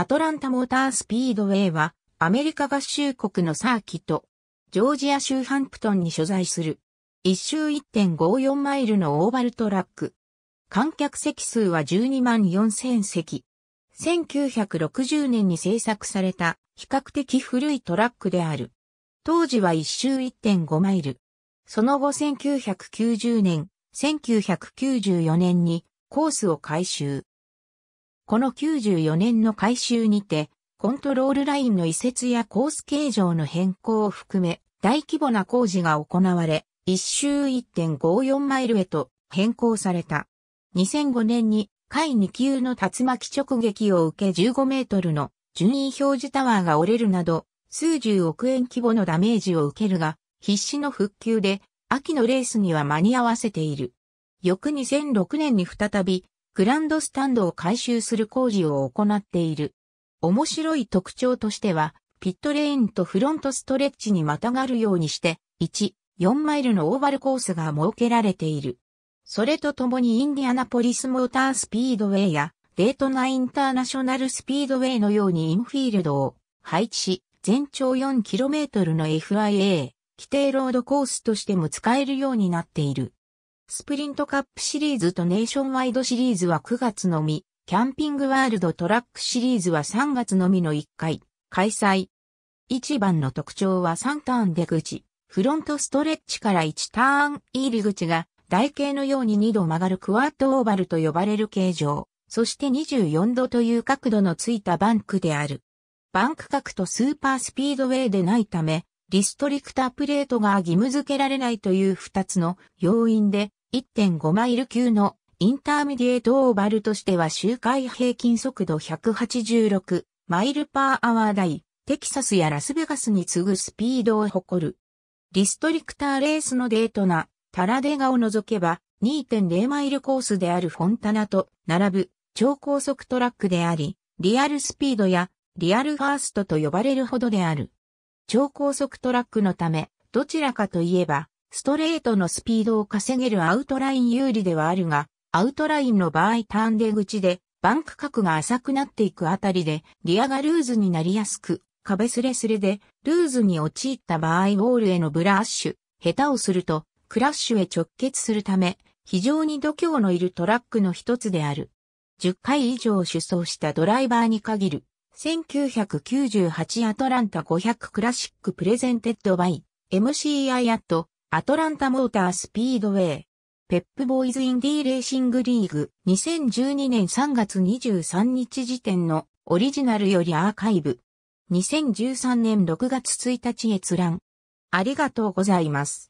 アトランタモータースピードウェイは、アメリカ合衆国のサーキット、ジョージア州ハンプトンに所在する、1周1.54マイルのオーバルトラック。観客席数は12万4000席。1960年に制作された比較的古いトラックである。当時は1周1.5マイル。その後1990年、1994年にコースを改修。この94年の改修にて、コントロールラインの移設やコース形状の変更を含め、大規模な工事が行われ、一周1.54マイルへと変更された。2005年に階2級の竜巻直撃を受け15メートルの順位表示タワーが折れるなど、数十億円規模のダメージを受けるが、必死の復旧で、秋のレースには間に合わせている。翌2006年に再び、グランドスタンドを改修する工事を行っている。面白い特徴としては、ピットレーンとフロントストレッチにまたがるようにして、1、4マイルのオーバルコースが設けられている。それとともにインディアナポリスモータースピードウェイや、デートナインターナショナルスピードウェイのようにインフィールドを配置し、全長 4km の FIA、規定ロードコースとしても使えるようになっている。スプリントカップシリーズとネーションワイドシリーズは9月のみ、キャンピングワールドトラックシリーズは3月のみの1回、開催。一番の特徴は3ターン出口、フロントストレッチから1ターン入り口が台形のように2度曲がるクワッドオーバルと呼ばれる形状、そして24度という角度のついたバンクである。バンク角とスーパースピードウェイでないため、リストリクタープレートが義務付けられないという2つの要因で1.5マイル級のインターミディエートオーバルとしては周回平均速度186マイルパーアワー台、テキサスやラスベガスに次ぐスピードを誇る。リストリクターレースのデートナ、タラデガを除けば2.0マイルコースであるフォンタナと並ぶ超高速トラックであり、リアルスピードやリアルファーストと呼ばれるほどである。超高速トラックのため、どちらかといえばストレートのスピードを稼げるアウトライン有利ではあるが、アウトラインの場合ターン出口で、バンク角が浅くなっていくあたりで、リアがルーズになりやすく、壁スレスレで、ルーズに陥った場合ウォールへのブラッシュ、下手をすると、クラッシュへ直結するため、非常に度胸のいるトラックの一つである。10回以上出走したドライバーに限る、1998アトランタ500クラシックプレゼンテッドバイ、MCI アット、アトランタモータースピードウェイ。ペップボーイズインディーレーシングリーグ2012年3月23日時点のオリジナルよりアーカイブ。2013年6月1日閲覧。ありがとうございます。